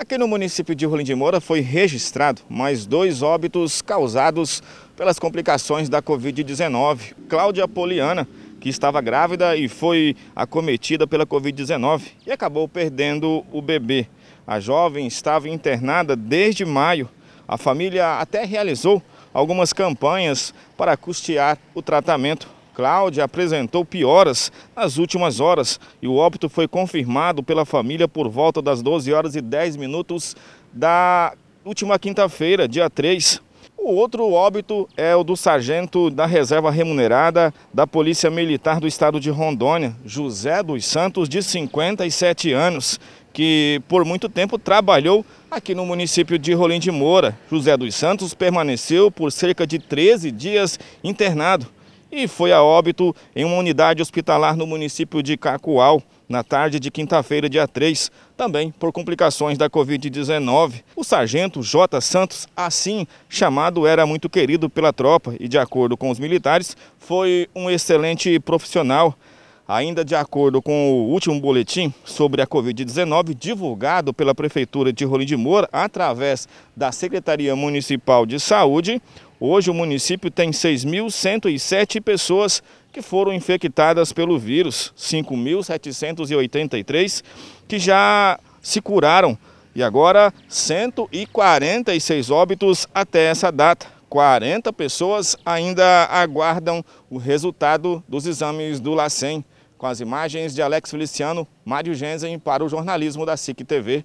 Aqui no município de Rolim de Moura foi registrado mais dois óbitos causados pelas complicações da Covid-19. Cláudia Poliana, que estava grávida e foi acometida pela Covid-19 e acabou perdendo o bebê. A jovem estava internada desde maio. A família até realizou algumas campanhas para custear o tratamento, Cláudia apresentou pioras nas últimas horas e o óbito foi confirmado pela família por volta das 12 horas e 10 minutos da última quinta-feira, dia 3. O outro óbito é o do sargento da reserva remunerada da Polícia Militar do Estado de Rondônia, José dos Santos, de 57 anos, que por muito tempo trabalhou aqui no município de Rolim de Moura. José dos Santos permaneceu por cerca de 13 dias internado e foi a óbito em uma unidade hospitalar no município de Cacoal, na tarde de quinta-feira, dia 3, também por complicações da Covid-19. O sargento J. Santos, assim chamado, era muito querido pela tropa e, de acordo com os militares, foi um excelente profissional. Ainda de acordo com o último boletim sobre a Covid-19, divulgado pela Prefeitura de Rolim de Moura, através da Secretaria Municipal de Saúde, Hoje o município tem 6.107 pessoas que foram infectadas pelo vírus, 5.783 que já se curaram e agora 146 óbitos até essa data. 40 pessoas ainda aguardam o resultado dos exames do LACEN. Com as imagens de Alex Feliciano, Mário Genzen para o jornalismo da SIC TV.